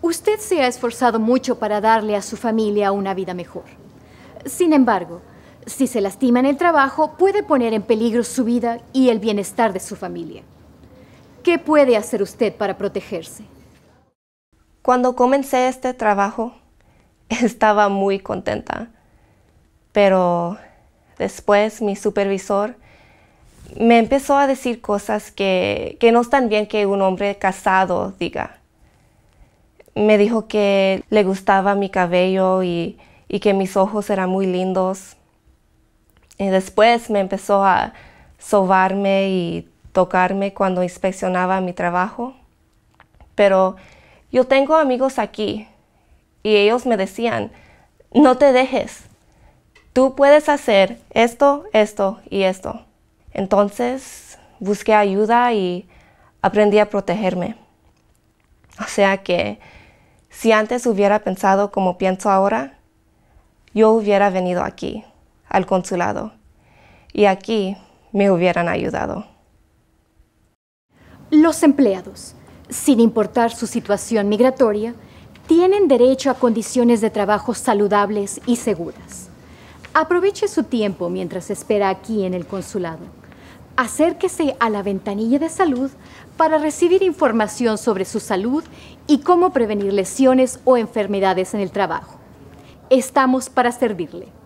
Usted se ha esforzado mucho para darle a su familia una vida mejor. Sin embargo, si se lastima en el trabajo, puede poner en peligro su vida y el bienestar de su familia. ¿Qué puede hacer usted para protegerse? Cuando comencé este trabajo, estaba muy contenta, pero después mi supervisor me empezó a decir cosas que, que no están bien que un hombre casado diga. Me dijo que le gustaba mi cabello y, y que mis ojos eran muy lindos. Y después me empezó a sobarme y tocarme cuando inspeccionaba mi trabajo. Pero yo tengo amigos aquí y ellos me decían, no te dejes, tú puedes hacer esto, esto y esto. Entonces busqué ayuda y aprendí a protegerme. O sea que si antes hubiera pensado como pienso ahora, yo hubiera venido aquí, al consulado, y aquí me hubieran ayudado. Los empleados, sin importar su situación migratoria, tienen derecho a condiciones de trabajo saludables y seguras. Aproveche su tiempo mientras espera aquí en el consulado acérquese a la ventanilla de salud para recibir información sobre su salud y cómo prevenir lesiones o enfermedades en el trabajo. Estamos para servirle.